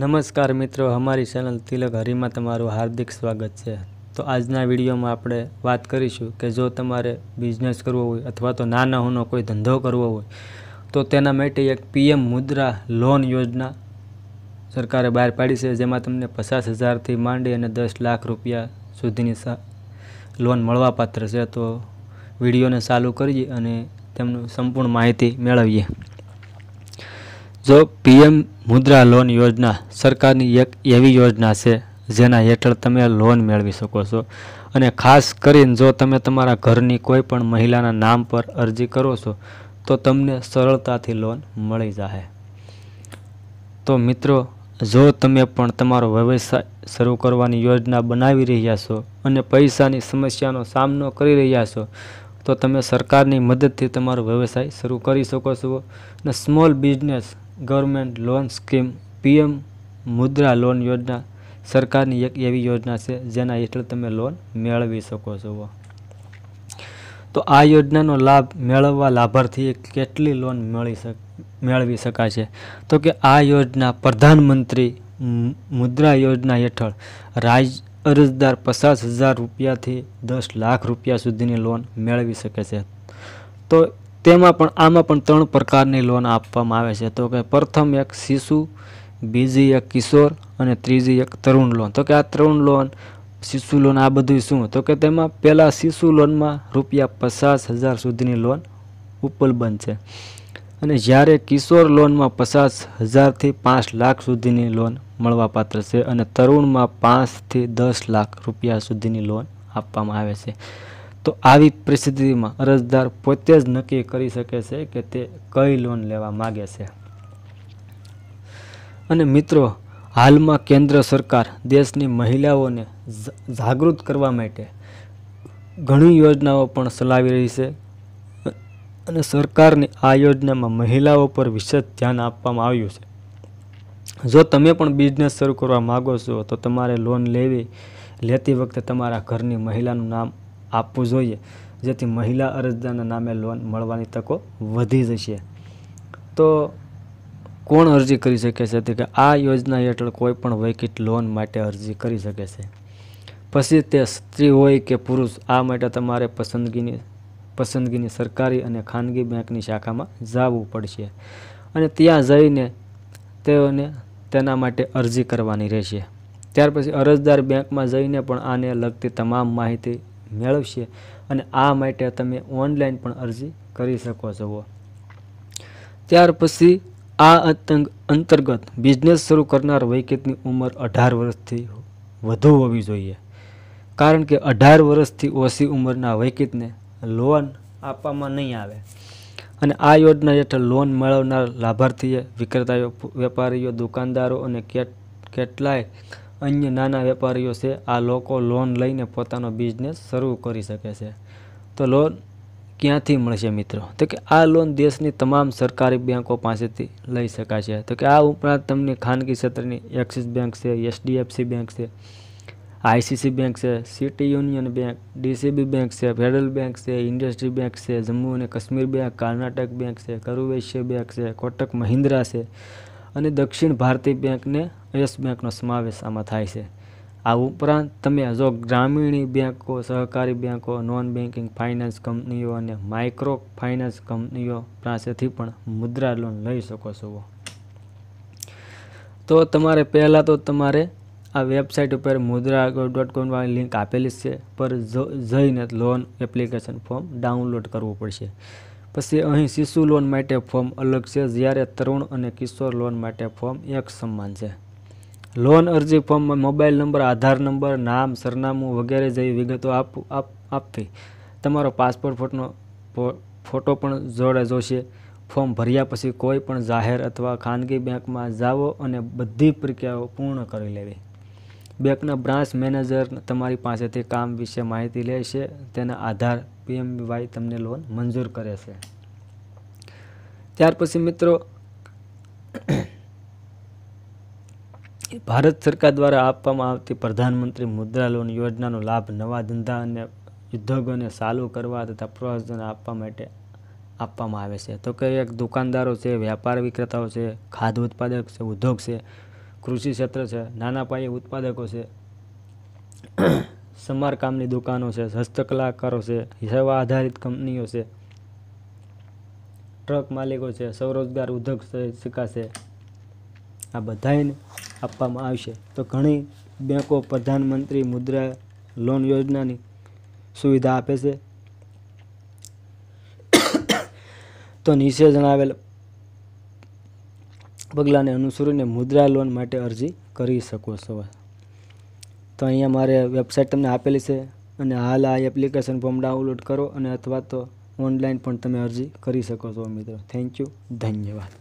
નમસ્કાર મિત્રો અમારી ચેનલ તિલક હરીમાં તમારું હાર્દિક સ્વાગત છે તો આજના વિડીયોમાં આપણે વાત કરીશું કે જો તમારે બિઝનેસ કરવો હોય અથવા તો નાના હોનો કોઈ ધંધો કરવો હોય તો તેના માટે એક પીએમ મુદ્રા લોન યોજના સરકારે બહાર પાડી છે જેમાં તમને પચાસ હજારથી માંડી અને દસ લાખ રૂપિયા સુધીની લોન મળવાપાત્ર છે તો વિડીયોને ચાલુ કરીએ અને તેમનું સંપૂર્ણ માહિતી મેળવીએ જો પીએમ મુદ્રા લોન યોજના સરકારની એક એવી યોજના છે જેના હેઠળ તમે લોન મેળવી શકો છો અને ખાસ કરીને જો તમે તમારા ઘરની કોઈ પણ મહિલાના નામ પર અરજી કરો છો તો તમને સરળતાથી લોન મળી જશે તો મિત્રો જો તમે પણ તમારો વ્યવસાય શરૂ કરવાની યોજના બનાવી રહ્યા છો અને પૈસાની સમસ્યાનો સામનો કરી રહ્યા છો તો તમે સરકારની મદદથી તમારો વ્યવસાય શરૂ કરી શકો છો અને small business government loan scheme PM Mudra loan યોજના સરકારની એક એવી યોજના છે જેના હેઠળ તમે લોન મેળવી શકો છો તો આ યોજનાનો લાભ મેળવવા લાભાર્થી કેટલી લોન મળી શક મેળવી શકાશે તો કે આ યોજના પ્રધાનમંત્રી મુદ્રા યોજના હેઠળ રાજ અરજદાર પચાસ હજાર રૂપિયાથી દસ લાખ રૂપિયા સુધીની લોન મેળવી શકે છે તો તેમાં પણ આમાં પણ ત્રણ પ્રકારની લોન આપવામાં આવે છે તો કે પ્રથમ એક શિશુ બીજી એક કિશોર અને ત્રીજી એક તરુણ લોન તો કે આ ત્રણ લોન શિશુ લોન આ બધું શું તો કે તેમાં પહેલાં શિશુ લોનમાં રૂપિયા પચાસ હજાર સુધીની લોન ઉપલબ્ધ છે અને જ્યારે કિશોર લોનમાં પચાસ હજારથી પાંચ લાખ સુધીની લોન મળવાપાત્ર છે અને તરુણમાં પાંચથી દસ લાખ રૂપિયા સુધીની લોન આપવામાં આવે છે તો આવી પરિસ્થિતિમાં અરજદાર પોતે જ નક્કી કરી શકે છે કે તે કઈ લોન લેવા માગે છે અને મિત્રો હાલમાં કેન્દ્ર સરકાર દેશની મહિલાઓને જાગૃત કરવા માટે ઘણી યોજનાઓ પણ ચલાવી રહી છે અને સરકારની આ યોજનામાં મહિલાઓ પર વિશેષ ધ્યાન આપવામાં આવ્યું છે જો તમે પણ બિઝનેસ શરૂ કરવા માગો છો તો તમારે લોન લેવી લેતી વખતે તમારા ઘરની મહિલાનું નામ આપવું જોઈએ જેથી મહિલા અરજદારના નામે લોન મળવાની તકો વધી જશે તો કોણ અરજી કરી શકે છે કે આ યોજના હેઠળ કોઈ પણ વૈકિક લોન માટે અરજી કરી શકે છે પછી તે સ્ત્રી હોય કે પુરુષ આ માટે તમારે પસંદગીની પસંદગીની સરકારી અને ખાનગી બેંકની શાખામાં જવું પડશે અને ત્યાં જઈને તેઓને તેના માટે અરજી કરવાની રહેશે ત્યાર પછી અરજદાર બેંકમાં જઈને પણ આને લગતી તમામ માહિતી મેળવશે અને આ માટે તમે ઓનલાઈન પણ અરજી કરી શકો છો ત્યાર પછી આ અંતર્ગત બિઝનેસ શરૂ કરનાર વૈકેતની ઉંમર અઢાર વર્ષથી વધુ હોવી જોઈએ કારણ કે અઢાર વર્ષથી ઓછી ઉંમરના વૈકેતને લોન આપવામાં નહીં આવે અને આ યોજના હેઠળ લોન મેળવનાર લાભાર્થીએ વિક્રેતાઓ વેપારીઓ દુકાનદારો અને કેટલાય અન્ય નાના વેપારીઓ છે આ લોકો લોન લઈને પોતાનો બિઝનેસ શરૂ કરી શકે છે તો લોન ક્યાંથી મળશે મિત્રો તો કે આ લોન દેશની તમામ સરકારી બેંકો પાસેથી લઈ શકાશે તો કે આ ઉપરાંત તમને ખાનગી ક્ષેત્રની એક્સિસ બેંક છે એચડીએફસી બેંક છે આઈસીસી બેંક છે City Union bank DCB bank છે ફેડરલ બેંક છે ઇન્ડસ્ટ્રી બેંક છે જમ્મુ અને કાશ્મીર બેંક કર્ણાટક બેંક છે કરુવેશ્ય બેંક છે કોટક મહિન્દ્રા છે અને દક્ષિણ ભારતીય બેંકને યસ બેંકનો સમાવેશ આમાં થાય છે આ ઉપરાંત તમે જો ગ્રામીણ બેંકો સહકારી બેંકો નોન બેન્કિંગ ફાઇનાન્સ કંપનીઓ અને માઇક્રો ફાઇનાન્સ કંપનીઓ પાસેથી પણ મુદ્રા લોન લઈ શકો છો તો તમારે પહેલાં તો તમારે આ વેબસાઇટ ઉપર મુદ્રા ડોટ કોમ લિંક આપેલી છે પર જઈને લોન એપ્લિકેશન ફોર્મ ડાઉનલોડ કરવું પડશે પછી અહીં શિશુ લોન માટે ફોર્મ અલગ છે જ્યારે તરુણ અને કિશોર લોન માટે ફોર્મ એક સમાન છે લોન અરજી ફોર્મમાં મોબાઈલ નંબર આધાર નંબર નામ સરનામું વગેરે જેવી વિગતો આપવી તમારો પાસપોર્ટ ફોટોનો ફોટો પણ જોડે જોશે ફોર્મ ભર્યા પછી કોઈ પણ જાહેર અથવા ખાનગી બેંકમાં જાઓ અને બધી પ્રક્રિયાઓ પૂર્ણ કરી લેવી બેંકના બ્રાન્ચ મેનેજર તમારી પાસેથી કામ વિશે માહિતી લે તેના આધાર પીએમવાય તમને લોન મંજૂર કરે છે ત્યાર પછી મિત્રો ભારત સરકાર દ્વારા આપવામાં આવતી પ્રધાનમંત્રી મુદ્રા લોન યોજનાનો લાભ નવા ધંધા અને ઉદ્યોગોને ચાલુ કરવા તથા પ્રોત્સાહન આપવા માટે આપવામાં આવે છે તો કે એક દુકાનદારો છે વ્યાપાર વિક્રેતાઓ છે ખાદ્ય ઉત્પાદક છે ઉદ્યોગ છે કૃષિ ક્ષેત્ર છે નાના પાયે ઉત્પાદકો છે સમારકામની દુકાનો છે હસ્તકલાકારો છે સેવા આધારિત કંપનીઓ છે ટ્રક માલિકો છે સ્વરોજગાર ઉદ્યોગ શીખાશે આ બધાને આપવામાં આવશે તો ઘણી બેંકો પ્રધાનમંત્રી મુદ્રા લોન યોજનાની સુવિધા આપે છે તો નીચે જણાવેલ પગલાંને અનુસરીને મુદ્રા લોન માટે અરજી કરી શકો છો તો અહીંયા મારે વેબસાઇટ તમને આપેલી છે અને હાલ આ એપ્લિકેશન ફોર્મ ડાઉનલોડ કરો અને અથવા તો ઓનલાઈન પણ તમે અરજી કરી શકો છો મિત્રો થેન્ક યુ ધન્યવાદ